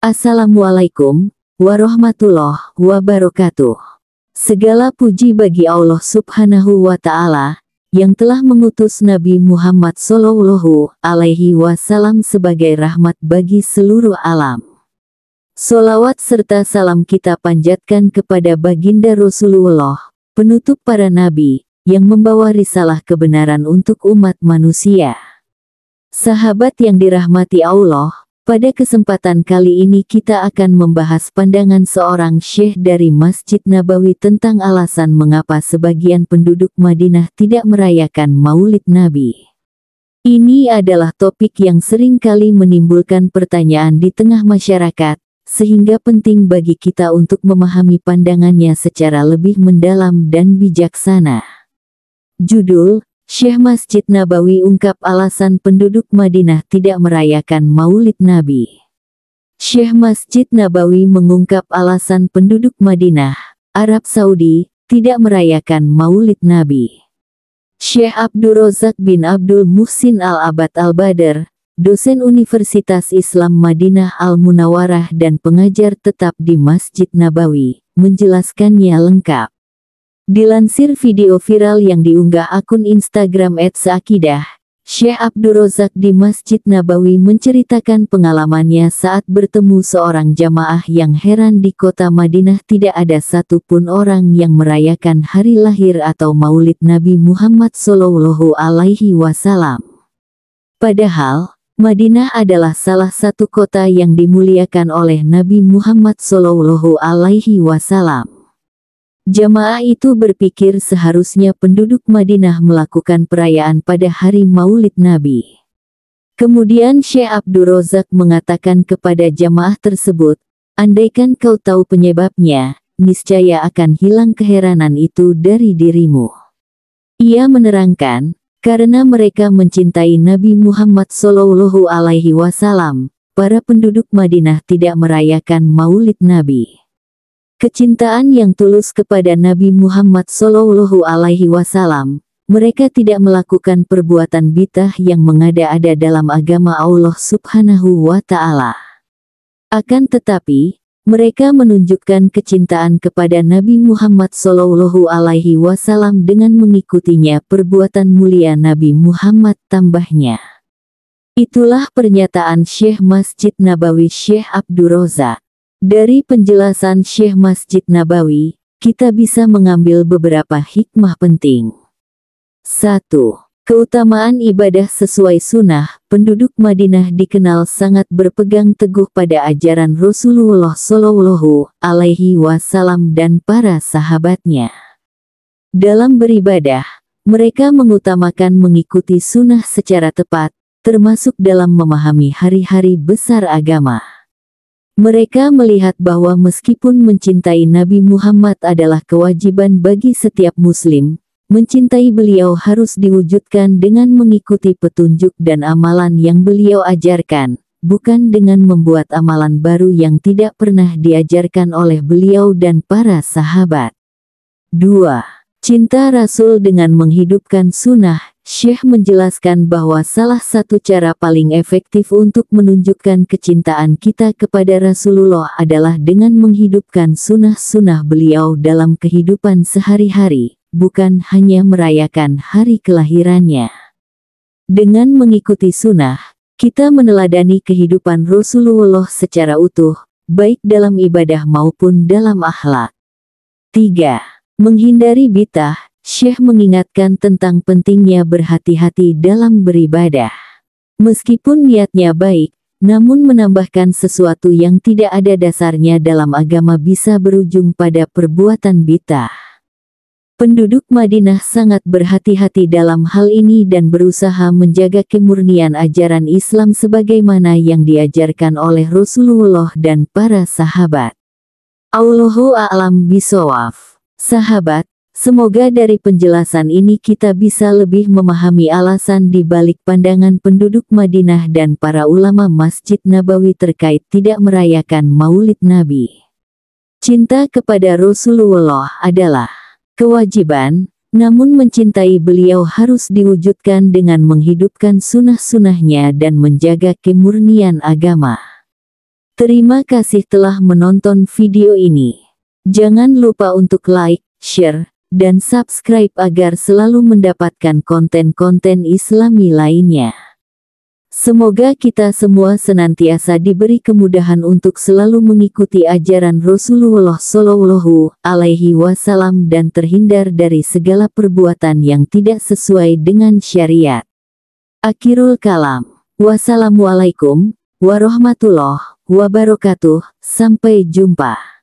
Assalamualaikum warahmatullahi wabarakatuh. Segala puji bagi Allah Subhanahu wa taala yang telah mengutus Nabi Muhammad sallallahu alaihi wasallam sebagai rahmat bagi seluruh alam. Solawat serta salam kita panjatkan kepada baginda Rasulullah, penutup para nabi, yang membawa risalah kebenaran untuk umat manusia. Sahabat yang dirahmati Allah, pada kesempatan kali ini kita akan membahas pandangan seorang syekh dari Masjid Nabawi tentang alasan mengapa sebagian penduduk Madinah tidak merayakan maulid Nabi. Ini adalah topik yang sering kali menimbulkan pertanyaan di tengah masyarakat, sehingga penting bagi kita untuk memahami pandangannya secara lebih mendalam dan bijaksana. Judul, Syekh Masjid Nabawi ungkap alasan penduduk Madinah tidak merayakan maulid Nabi. Syekh Masjid Nabawi mengungkap alasan penduduk Madinah, Arab Saudi, tidak merayakan maulid Nabi. Syekh Abdul Razak bin Abdul Muhsin Al-Abad Al-Badr, dosen Universitas Islam Madinah Al-Munawarah dan pengajar tetap di Masjid Nabawi, menjelaskannya lengkap. Dilansir video viral yang diunggah akun Instagram @sakidah, Syekh Abdurrozak di Masjid Nabawi menceritakan pengalamannya saat bertemu seorang jamaah yang heran di kota Madinah tidak ada satupun orang yang merayakan hari lahir atau maulid Nabi Muhammad Shallallahu Alaihi Wasallam. Padahal, Madinah adalah salah satu kota yang dimuliakan oleh Nabi Muhammad Shallallahu Alaihi Wasallam. Jamaah itu berpikir seharusnya penduduk Madinah melakukan perayaan pada hari maulid Nabi. Kemudian Syekh Abdul Razak mengatakan kepada jamaah tersebut, andaikan kau tahu penyebabnya, niscaya akan hilang keheranan itu dari dirimu. Ia menerangkan, karena mereka mencintai Nabi Muhammad Shallallahu Alaihi Wasallam, para penduduk Madinah tidak merayakan Maulid Nabi. Kecintaan yang tulus kepada Nabi Muhammad Shallallahu Alaihi Wasallam, mereka tidak melakukan perbuatan bitah yang mengada-ada dalam agama Allah Subhanahu wa Ta'ala. Akan tetapi, mereka menunjukkan kecintaan kepada Nabi Muhammad Shallallahu Alaihi Wasallam dengan mengikutinya perbuatan mulia Nabi Muhammad tambahnya. Itulah pernyataan Syekh Masjid Nabawi Syekh Abdurrozak. Dari penjelasan Syekh Masjid Nabawi, kita bisa mengambil beberapa hikmah penting. 1. Keutamaan ibadah sesuai sunnah, penduduk Madinah dikenal sangat berpegang teguh pada ajaran Rasulullah Shallallahu Alaihi Wasallam dan para sahabatnya. Dalam beribadah, mereka mengutamakan mengikuti sunnah secara tepat, termasuk dalam memahami hari-hari besar agama. Mereka melihat bahwa meskipun mencintai Nabi Muhammad adalah kewajiban bagi setiap muslim, mencintai beliau harus diwujudkan dengan mengikuti petunjuk dan amalan yang beliau ajarkan, bukan dengan membuat amalan baru yang tidak pernah diajarkan oleh beliau dan para sahabat. 2. Cinta Rasul dengan menghidupkan sunnah, Syekh menjelaskan bahwa salah satu cara paling efektif untuk menunjukkan kecintaan kita kepada Rasulullah adalah dengan menghidupkan sunnah-sunnah beliau dalam kehidupan sehari-hari, bukan hanya merayakan hari kelahirannya. Dengan mengikuti sunnah, kita meneladani kehidupan Rasulullah secara utuh, baik dalam ibadah maupun dalam akhlak. 3. Menghindari bitah, Syekh mengingatkan tentang pentingnya berhati-hati dalam beribadah. Meskipun niatnya baik, namun menambahkan sesuatu yang tidak ada dasarnya dalam agama bisa berujung pada perbuatan bitah. Penduduk Madinah sangat berhati-hati dalam hal ini dan berusaha menjaga kemurnian ajaran Islam sebagaimana yang diajarkan oleh Rasulullah dan para sahabat. Allahu a'lam bisawaf. Sahabat, semoga dari penjelasan ini kita bisa lebih memahami alasan di balik pandangan penduduk Madinah dan para ulama Masjid Nabawi terkait tidak merayakan maulid Nabi. Cinta kepada Rasulullah adalah kewajiban, namun mencintai beliau harus diwujudkan dengan menghidupkan sunah-sunahnya dan menjaga kemurnian agama. Terima kasih telah menonton video ini. Jangan lupa untuk like, share, dan subscribe agar selalu mendapatkan konten-konten islami lainnya. Semoga kita semua senantiasa diberi kemudahan untuk selalu mengikuti ajaran Rasulullah Shallallahu Alaihi Wasallam dan terhindar dari segala perbuatan yang tidak sesuai dengan syariat. Akhirul kalam. Wassalamualaikum warahmatullahi wabarakatuh. Sampai jumpa.